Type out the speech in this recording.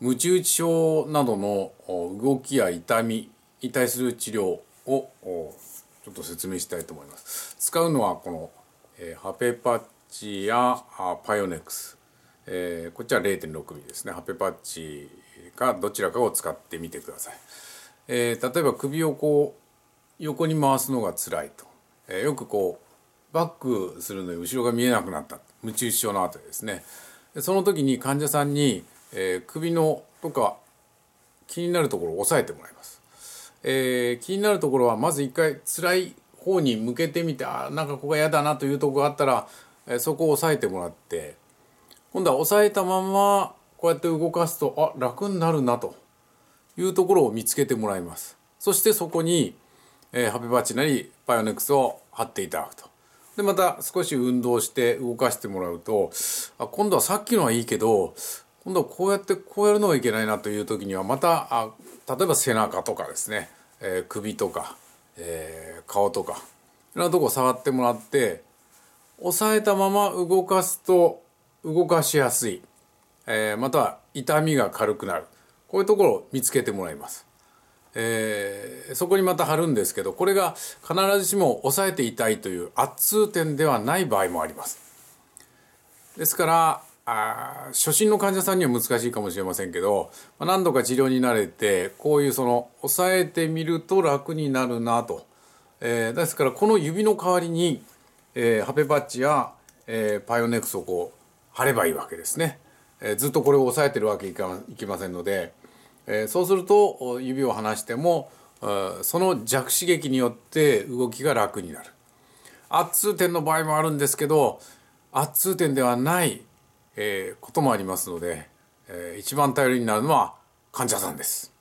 無中打ち症などの動きや痛みに対する治療をちょっと説明したいと思います。使うのはこの、えハペパッチやパイオネックス、えこっちは 0.6mm ですねハペパッチかどちらかを使ってみてください。え例えば首をこう横に回すのが辛いと、えよくこうバックするのに後ろが見えなくなった無中症のあですね。その時に患者さんにえー、首のとか気になるところを押さえてもらいます。えー、気になるところはまず一回辛い方に向けてみてあなんかここが嫌だなというとこがあったら、えー、そこを押さえてもらって今度は押さえたままこうやって動かすとあ楽になるなというところを見つけてもらいます。そしてそこに、えー、ハペバチなりパイオネックスを貼っていただくと。でまた少し運動して動かしてもらうとあ今度はさっきのはいいけど今度こうやってこうやるのはいけないなという時にはまたあ例えば背中とかですね、えー、首とか、えー、顔とかいろんなとこ触ってもらって押さえたまま動かすと動かしやすい、えー、または痛みが軽くなるこういうところを見つけてもらいます。えー、そこにまた貼るんですけどこれが必ずしも抑えていたいという圧痛点ではない場合もありますですからあ初心の患者さんには難しいかもしれませんけど、まあ、何度か治療に慣れてこういうその抑えてみると楽になるなと、えー、ですからこの指の代わりに、えー、ハペパッチや、えー、パイオネクスをこう貼ればいいわけですね、えー、ずっとこれを抑えてるわけいかいきませんので、えー、そうすると指を離してもその弱刺激によって動きが楽になる圧痛点の場合もあるんですけど圧痛点ではないえー、こともありますので、えー、一番頼りになるのは患者さんです。